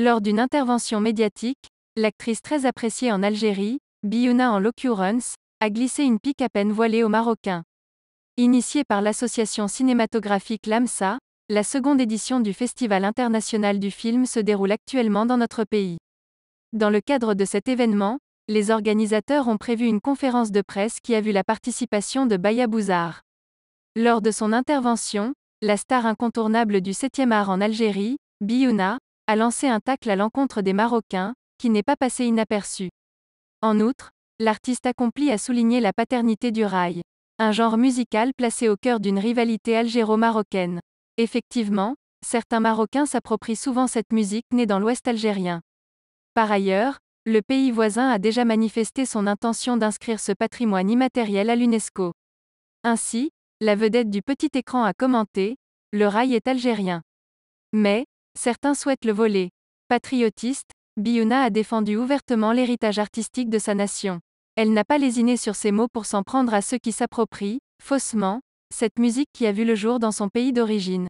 Lors d'une intervention médiatique, l'actrice très appréciée en Algérie, Biouna en l'occurrence, a glissé une pique à peine voilée aux Marocains. Initiée par l'association cinématographique LAMSA, la seconde édition du Festival international du film se déroule actuellement dans notre pays. Dans le cadre de cet événement, les organisateurs ont prévu une conférence de presse qui a vu la participation de Baya Bouzard. Lors de son intervention, la star incontournable du 7e art en Algérie, Biouna, a lancé un tacle à l'encontre des Marocains, qui n'est pas passé inaperçu. En outre, l'artiste accompli a souligné la paternité du rail, un genre musical placé au cœur d'une rivalité algéro-marocaine. Effectivement, certains Marocains s'approprient souvent cette musique née dans l'Ouest algérien. Par ailleurs, le pays voisin a déjà manifesté son intention d'inscrire ce patrimoine immatériel à l'UNESCO. Ainsi, la vedette du petit écran a commenté, le rail est algérien. Mais, Certains souhaitent le voler. Patriotiste, Biyuna a défendu ouvertement l'héritage artistique de sa nation. Elle n'a pas lésiné sur ses mots pour s'en prendre à ceux qui s'approprient, faussement, cette musique qui a vu le jour dans son pays d'origine.